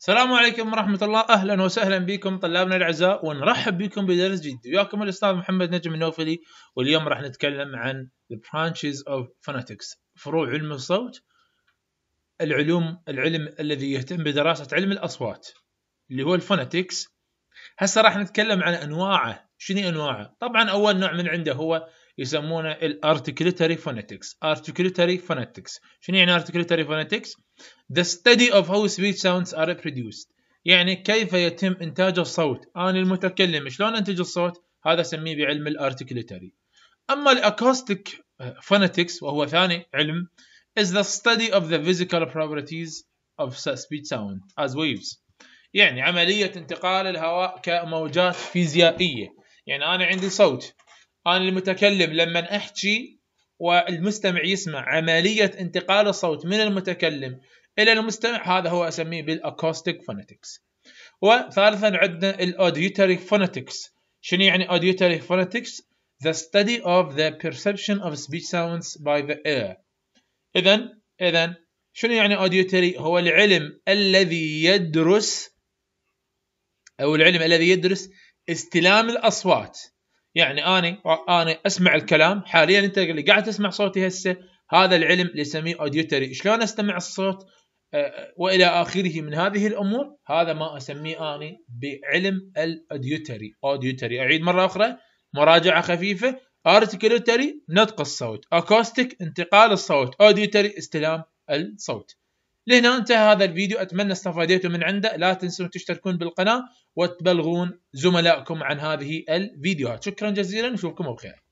السلام عليكم ورحمة الله أهلا وسهلا بكم طلابنا الأعزاء ونرحب بكم بدرس جديد وياكم الأستاذ محمد نجم النوفلي واليوم راح نتكلم عن the branches of phonetics فروع علم الصوت العلوم العلم الذي يهتم بدراسة علم الأصوات اللي هو الفونتكس هسه راح نتكلم عن أنواعه شنو أنواعه طبعا أول نوع من عنده هو يسمونه الارتكليتري فونيتكس articulatory phonetics شنو يعني articulatory phonetics the study of how speech sounds are produced يعني كيف يتم انتاج الصوت انا المتكلم شلون انتج الصوت هذا سميه بعلم الارتكليتري اما الاكوستيك phonetics وهو ثاني علم is the study of the physical properties of speech sound as waves يعني عملية انتقال الهواء كموجات فيزيائية يعني أنا عندي صوت أنا المتكلم لما أحكي والمستمع يسمع عملية انتقال الصوت من المتكلم إلى المستمع هذا هو أسميه بالأكوستيك فونيتكس وثالثا عندنا الاوديتري فونيتكس شنو يعني أوديوتري فونيتكس؟ The study of the perception of speech sounds by the ear إذا إذا شنو يعني أوديوتري؟ هو العلم الذي يدرس أو العلم الذي يدرس استلام الأصوات يعني انا انا اسمع الكلام حاليا انت اللي قاعد تسمع صوتي هسه هذا العلم اللي نسميه اوديوتري شلون استمع الصوت آه، آه، والى اخره من هذه الامور هذا ما اسميه اني بعلم الاوديوتري اوديوتري اعيد مره اخرى مراجعه خفيفه ارتكلوتري نطق الصوت اكوستيك انتقال الصوت اوديوتري استلام الصوت لهنا انتهى هذا الفيديو اتمنى استفاديتوا من عنده لا تنسوا تشتركون بالقناه وتبلغون زملائكم عن هذه الفيديوهات شكرا جزيلا نشوفكم بخير